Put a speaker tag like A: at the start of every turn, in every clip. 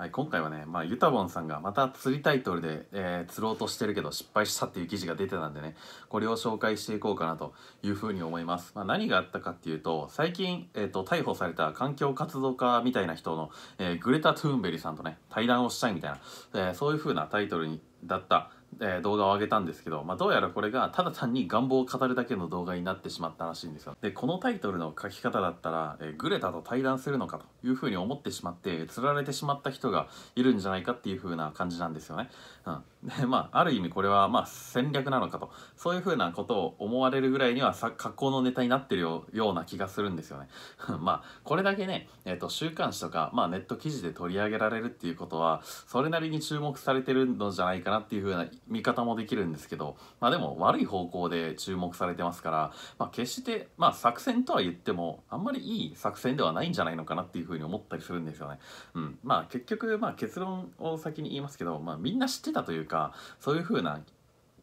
A: はい、今回はね、まあ、ユタボンさんがまた釣りタイトルで、えー、釣ろうとしてるけど失敗したっていう記事が出てたんでね、これを紹介していこうかなというふうに思います。まあ、何があったかっていうと、最近、えっ、ー、と、逮捕された環境活動家みたいな人の、えー、グレタ・トゥーンベリさんとね、対談をしたいみたいな、えそういうふうなタイトルにだった、えー、動画を上げたんですけど、まあ、どうやらこれがただ単に願望を語るだけの動画になってしまったらしいんですよでこのタイトルの書き方だったら、えー、グレタと対談するのかというふうに思ってしまって釣られてしまった人がいるんじゃないかっていうふうな感じなんですよね、うん、でまあある意味これはまあ戦略なのかとそういうふうなことを思われるぐらいには格好のネタになってるような気がするんですよね まあこれだけね、えーと、と週刊誌とか、まあ、ネット記事で取り上げられるっていうことはそれなりに注目されてるのじゃないかかなっていう風な見方もできるんですけど、まあ、でも悪い方向で注目されてますから、まあ、決して、まあ、作戦とは言ってもあんまりいい作戦ではないんじゃないのかなっていう風に思ったりするんですよね。うん、まあ結局、まあ、結論を先に言いますけど、まあ、みんな知ってたというかそういう風な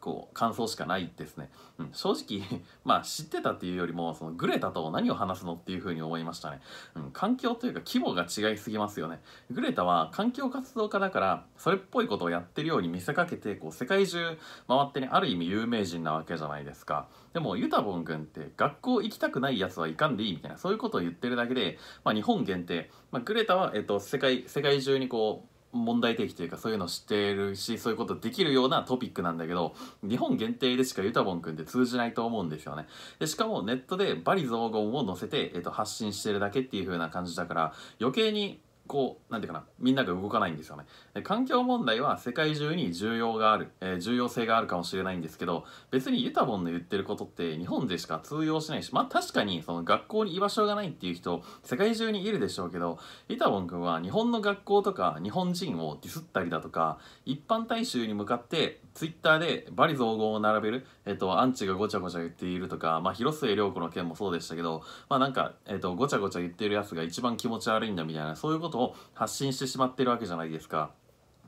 A: こう感想しかないですね、うん、正直 まあ知ってたっていうよりもそのグレタと何を話すのっていうふうに思いましたね、うん、環境というか規模が違いすぎますよねグレタは環境活動家だからそれっぽいことをやってるように見せかけてこう世界中回ってねある意味有名人なわけじゃないですかでもユタボン君って学校行きたくないやつはいかんでいいみたいなそういうことを言ってるだけで、まあ、日本限定、まあ、グレタは、えっと、世界世界中にこう問題提起というかそういうの知っているしそういうことできるようなトピックなんだけど日本限定でしかゆたぼん君って通じないと思うんですよねでしかもネットでバリ雑言を載せて、えっと、発信してるだけっていう風な感じだから余計にこう、なんていうかな、みんなが動かないんですよね。環境問題は世界中に重要がある、えー、重要性があるかもしれないんですけど、別にユタボンの言ってることって日本でしか通用しないし、まあ確かにその学校に居場所がないっていう人、世界中にいるでしょうけど、ユタボン君は日本の学校とか日本人をディスったりだとか、一般大衆に向かってツイッターでバリ造語を並べる、えっ、ー、と、アンチがごちゃごちゃ言っているとか、まあ広末涼子の件もそうでしたけど、まあなんか、えっ、ー、と、ごちゃごちゃ言ってるやつが一番気持ち悪いんだみたいな、そういうことことを発信してしまってるわけじゃないですか。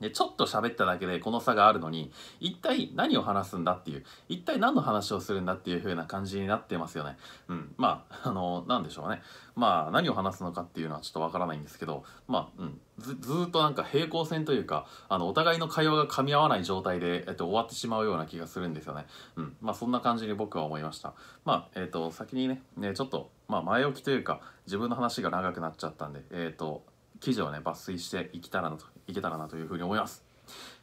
A: で、ちょっと喋っただけでこの差があるのに、一体何を話すんだっていう、一体何の話をするんだっていう風な感じになってますよね。うん。まあ、あの、なんでしょうね。まあ、何を話すのかっていうのはちょっとわからないんですけど、まあ、うん。ず、ずっとなんか平行線というか、あの、お互いの会話が噛み合わない状態で、えっと、終わってしまうような気がするんですよね。うん。まあ、そんな感じに僕は思いました。まあ、えっと、先にね、ねちょっと、まあ、前置きというか、自分の話が長くなっちゃったんで、えっと、記事をね抜粋していけたらなといけたらなというふうに思います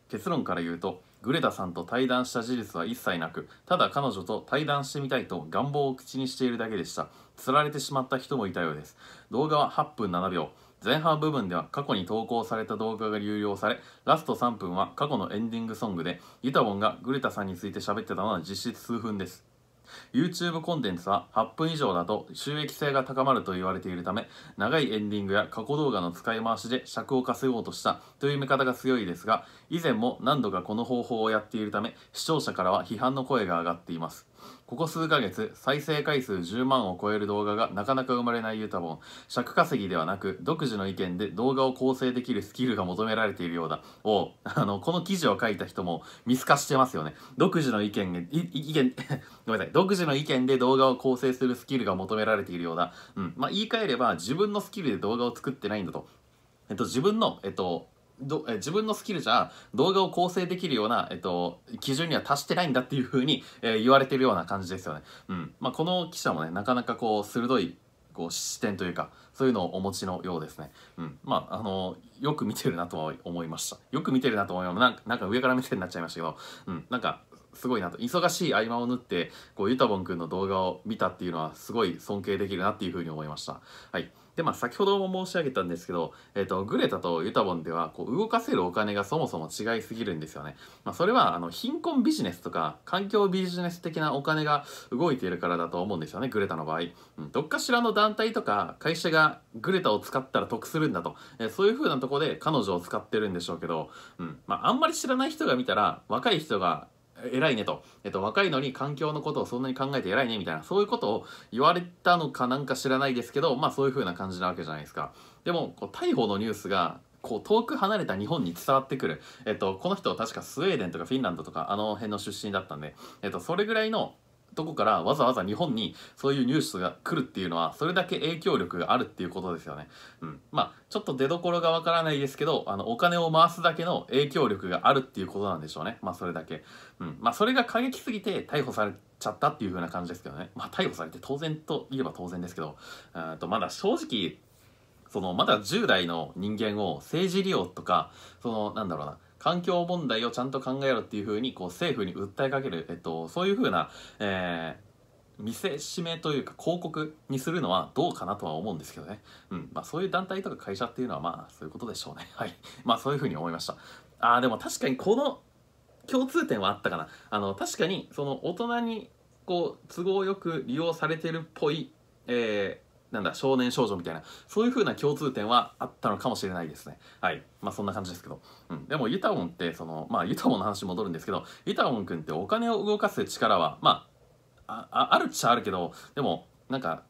A: 結論から言うとグレタさんと対談した事実は一切なくただ彼女と対談してみたいと願望を口にしているだけでしたつられてしまった人もいたようです動画は8分7秒前半部分では過去に投稿された動画が流用されラスト3分は過去のエンディングソングでユタボンがグレタさんについて喋ってたのは実質数分です YouTube コンテンツは8分以上だと収益性が高まると言われているため長いエンディングや過去動画の使い回しで尺を稼ごうとしたという見方が強いですが以前も何度かこの方法をやっているため視聴者からは批判の声が上がっていますここ数ヶ月、再生回数10万を超える動画がなかなか生まれないユタボン。尺稼ぎではなく、独自の意見で動画を構成できるスキルが求められているようだ。を、あの、この記事を書いた人も見透かしてますよね。独自の意見で、意見、ごめんなさい。独自の意見で動画を構成するスキルが求められているようだ。うん。まあ、言い換えれば、自分のスキルで動画を作ってないんだと。えっと、自分の、えっと、どえ自分のスキルじゃ動画を構成できるような、えっと、基準には達してないんだっていうふうに、えー、言われてるような感じですよね。うんまあ、この記者もねなかなかこう鋭いこう視点というかそういうのをお持ちのようですね。うん、まああのよく見てるなとは思いました。よく見てるなと思いました。なんかなんか上から見てるになっちゃいましたけど、うん、なんかすごいなと忙しい合間を縫ってこうユタボン君の動画を見たっていうのはすごい尊敬できるなっていうふうに思いました。はいでまあ、先ほども申し上げたんですけど、えーと、グレタとユタボンではこう動かせるお金がそもそも違いすぎるんですよね。まあ、それはあの貧困ビジネスとか環境ビジネス的なお金が動いているからだと思うんですよねグレタの場合、うん。どっかしらの団体とか会社がグレタを使ったら得するんだと、えー、そういう風なとこで彼女を使ってるんでしょうけど、うんまあ、あんまり知らない人が見たら若い人が偉いねと、えっと、若いのに環境のことをそんなに考えて偉いねみたいな、そういうことを言われたのかなんか知らないですけど、まあそういう風な感じなわけじゃないですか。でも、こう逮捕のニュースが、こう遠く離れた日本に伝わってくる、えっと、この人は確かスウェーデンとかフィンランドとかあの辺の出身だったんで、えっと、それぐらいのとこからわざわざ日本にそういうニュースが来るっていうのはそれだけ影響力があるっていうことですよね。うん、まあちょっと出どころがわからないですけどあのお金を回すだけの影響力があるっていうことなんでしょうね。まあそれだけ。うんまあ、それが過激すぎて逮捕されちゃったっていう風な感じですけどね。まあ逮捕されて当然といえば当然ですけどとまだ正直そのまだ10代の人間を政治利用とかそのなんだろうな環境問題をちゃんと考えろっていうふうにこう政府に訴えかける、えっと、そういうふうな、えー見せしめというか広告にするのはどうかなとは思うんですけどね。うん。まあそういう団体とか会社っていうのはまあそういうことでしょうね。はい。まあそういうふうに思いました。ああ、でも確かにこの共通点はあったかな。あの、確かにその大人にこう都合よく利用されてるっぽい、えーなんだ、少年少女みたいな、そういう風な共通点はあったのかもしれないですね。はい。まあそんな感じですけど。うん。でも、ユタオンって、その、まあユタオンの話戻るんですけど、ユタオンン君ってお金を動かす力は、まあ、ああるっちゃあるけど、でも、なんか、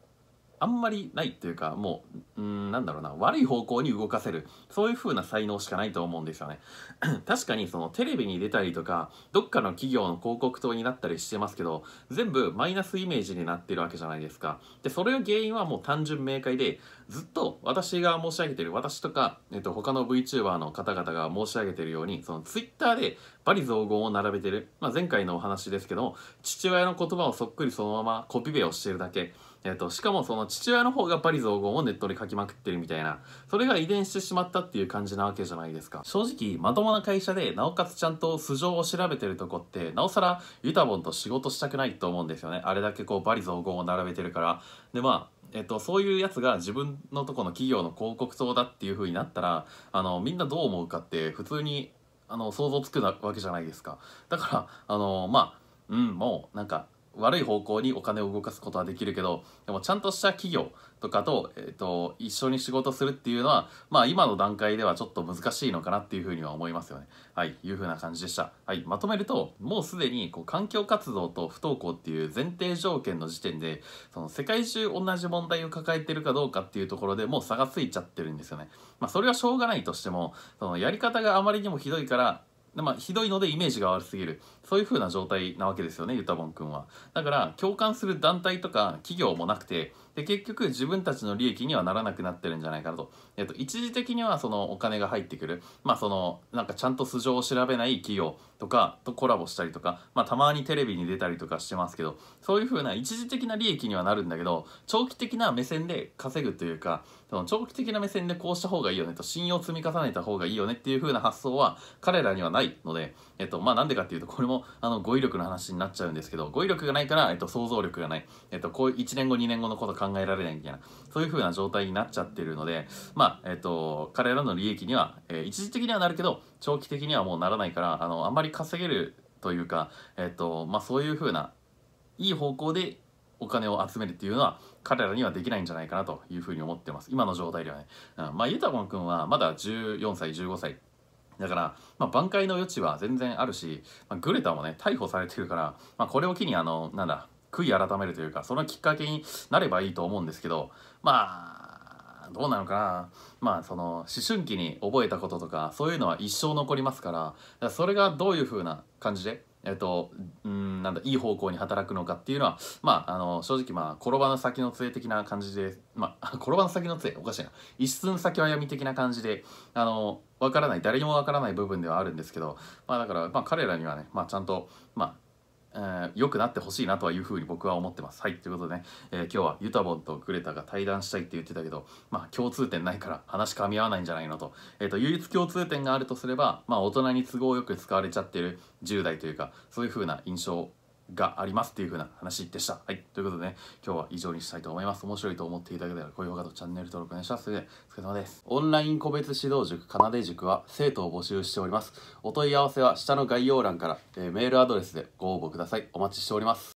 A: あんまりないっていうかもううんなんだろうな悪い方向に動かせるそういう風な才能しかないと思うんですよね 確かにそのテレビに出たりとかどっかの企業の広告塔になったりしてますけど全部マイナスイメージになってるわけじゃないですかでそれの原因はもう単純明快でずっと私が申し上げてる私とか、えっと、他の VTuber の方々が申し上げてるようにその Twitter でバリ雑言を並べてる、まあ、前回のお話ですけど父親の言葉をそっくりそのままコピペをしてるだけえーと、しかもその父親の方がパリ造語をネットで書きまくってるみたいなそれが遺伝してしまったっていう感じなわけじゃないですか正直まともな会社でなおかつちゃんと素性を調べてるとこってなおさらユタボンと仕事したくないと思うんですよねあれだけこうバリ造語を並べてるからでまあえっと、そういうやつが自分のとこの企業の広告塔だっていう風になったらあのみんなどう思うかって普通にあの想像つくわけじゃないですかだからあのまあうんもうなんか悪い方向にお金を動かすことはできるけどでもちゃんとした企業とかと,、えーと、一緒に仕事するっていうのは、まあ、今の段階ではちょっと難しいのかなっていうふうには思いますよね。はい、いうふうな感じでした。はい、まとめるともうすでにこう環境活動と不登校っていう前提条件の時点でその世界中同じ問題を抱えてるかどうかっていうところでもう差がついちゃってるんですよね。まあ、それはしょうがないとしてもそのやり方があまりにもひどいからまあ、ひどいのでイメージが悪すぎる。そういう風な状態なわけですよね、ゆたぼんくんは。だから、共感する団体とか企業もなくて、で結局自分たちの利益にはならなくなってるんじゃないかなと,、えっと一時的にはそのお金が入ってくるまあそのなんかちゃんと素性を調べない企業とかとコラボしたりとか、まあ、たまにテレビに出たりとかしてますけどそういう風な一時的な利益にはなるんだけど長期的な目線で稼ぐというかその長期的な目線でこうした方がいいよねと信用積み重ねた方がいいよねっていう風な発想は彼らにはないのでえっと、まあ、なんでかっていうと、これも、あの、語彙力の話になっちゃうんですけど、語彙力がないから、えっと、想像力がない。えっと、こう、1年後、2年後のこと考えられないみたいな、そういう風な状態になっちゃってるので、まあ、えっと、彼らの利益には、えー、一時的にはなるけど、長期的にはもうならないから、あの、あんまり稼げるというか、えっと、まあ、そういう風な、いい方向でお金を集めるっていうのは彼らにはできないんじゃないかなというふうに思ってます今の状態ではね、うん、まあゆたこんくんはまだ14歳15歳だから、まあ、挽回の余地は全然あるし、まあ、グレタもね、逮捕されてるから、まあ、これを機に、あの、なんだ、悔い改めるというか、そのきっかけになればいいと思うんですけど、まあ、どうなのかな。まあ、その、思春期に覚えたこととか、そういうのは一生残りますから、からそれがどういう風な感じで、えっと、うんなんだいい方向に働くのかっていうのは、まあ、あの正直、まあ、転ばぬ先の杖的な感じで、まあ、転ばぬ先の杖おかしいな一寸先は闇的な感じであの分からない誰にも分からない部分ではあるんですけど、まあ、だから、まあ、彼らにはね、まあ、ちゃんと、まあ、えー、良くなってほしいなとはいうふうに僕は思ってます。はい、ということでね、えー、今日はユタボンとグレタが対談したいって言ってたけど、まあ共通点ないから話噛み合わないんじゃないのと、えっ、ー、と、唯一共通点があるとすれば、まあ大人に都合よく使われちゃってる10代というか、そういうふうな印象がありますっていう風な話でした。はい。ということでね、今日は以上にしたいと思います。面白いと思っていただけたら高評価とチャンネル登録お願いします。それでは、お疲れ様です。オンライン個別指導塾、かなで塾は生徒を募集しております。お問い合わせは下の概要欄から、えー、メールアドレスでご応募ください。お待ちしております。